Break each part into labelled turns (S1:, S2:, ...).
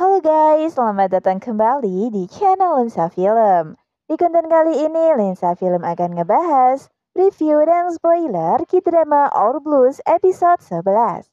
S1: Halo guys, selamat datang kembali di channel Lensa Film. Di konten kali ini, Lensa Film akan ngebahas review dan spoiler K-drama Our Blues episode 11.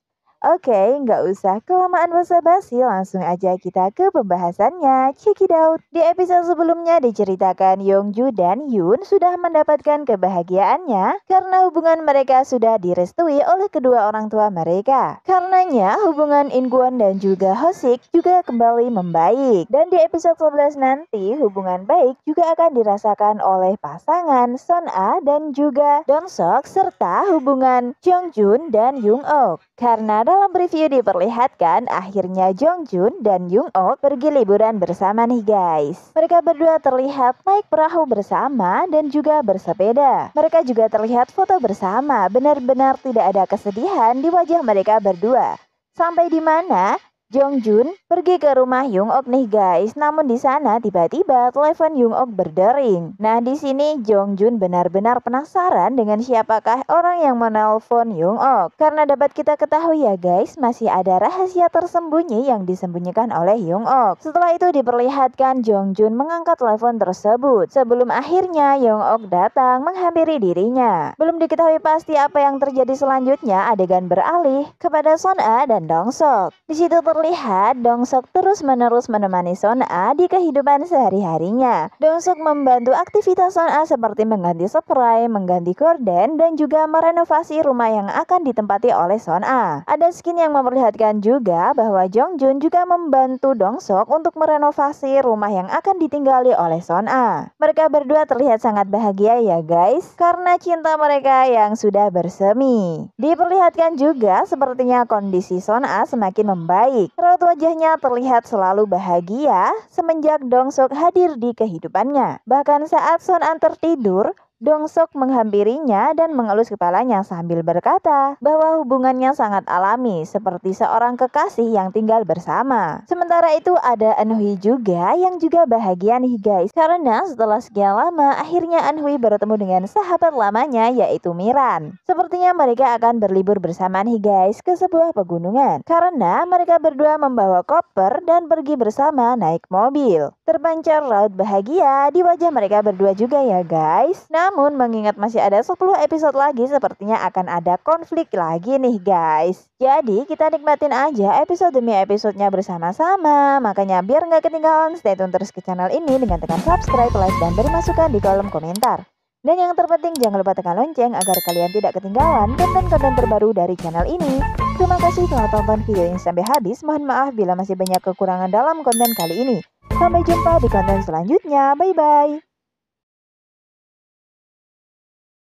S1: Oke, okay, nggak usah kelamaan basa-basi, langsung aja kita ke pembahasannya. Check it out. Di episode sebelumnya diceritakan Yongju dan Yun sudah mendapatkan kebahagiaannya karena hubungan mereka sudah direstui oleh kedua orang tua mereka. Karenanya, hubungan Inguan dan juga Hosik juga kembali membaik. Dan di episode 11 nanti, hubungan baik juga akan dirasakan oleh pasangan Son A dan juga Dong Sok serta hubungan Jung Jun dan Yung Ok. Karena dalam preview diperlihatkan akhirnya Jong Jun dan Jung Ok pergi liburan bersama nih guys. Mereka berdua terlihat naik perahu bersama dan juga bersepeda. Mereka juga terlihat foto bersama, benar-benar tidak ada kesedihan di wajah mereka berdua. Sampai di mana Jong Jun pergi ke rumah Yung Ok nih guys, namun di sana tiba-tiba telepon Yung Ok berdering. Nah di sini Jong Jun benar-benar penasaran dengan siapakah orang yang menelpon Yung Ok. Karena dapat kita ketahui ya guys, masih ada rahasia tersembunyi yang disembunyikan oleh Yung Ok. Setelah itu diperlihatkan Jong Jun mengangkat telepon tersebut. Sebelum akhirnya Yung Ok datang menghampiri dirinya. Belum diketahui pasti apa yang terjadi selanjutnya adegan beralih kepada Son A dan Dong Sok. Di situ Terlihat, Dongsok terus-menerus menemani Son A di kehidupan sehari-harinya. Dongsok membantu aktivitas Son A seperti mengganti spray, mengganti gorden, dan juga merenovasi rumah yang akan ditempati oleh Son A. Ada skin yang memperlihatkan juga bahwa Jongjun juga membantu Dongsok untuk merenovasi rumah yang akan ditinggali oleh Son A. Mereka berdua terlihat sangat bahagia ya guys, karena cinta mereka yang sudah bersemi. Diperlihatkan juga sepertinya kondisi Son A semakin membaik. Raut wajahnya terlihat selalu bahagia semenjak Dong Suk hadir di kehidupannya. Bahkan saat Son An tertidur, Dongsok menghampirinya dan mengelus kepalanya sambil berkata bahwa hubungannya sangat alami seperti seorang kekasih yang tinggal bersama. Sementara itu ada Anhui juga yang juga bahagia nih guys karena setelah sekian lama akhirnya Anhui bertemu dengan sahabat lamanya yaitu Miran. Sepertinya mereka akan berlibur bersama nih guys ke sebuah pegunungan karena mereka berdua membawa koper dan pergi bersama naik mobil. Terpancar raut bahagia di wajah mereka berdua juga ya guys. Nah namun mengingat masih ada 10 episode lagi sepertinya akan ada konflik lagi nih guys. Jadi kita nikmatin aja episode demi episodenya bersama-sama. Makanya biar nggak ketinggalan stay tune terus ke channel ini dengan tekan subscribe, like, dan beri masukan di kolom komentar. Dan yang terpenting jangan lupa tekan lonceng agar kalian tidak ketinggalan konten-konten terbaru dari channel ini. Terima kasih telah tonton video ini sampai habis. Mohon maaf bila masih banyak kekurangan dalam konten kali ini. Sampai jumpa di konten selanjutnya. Bye-bye.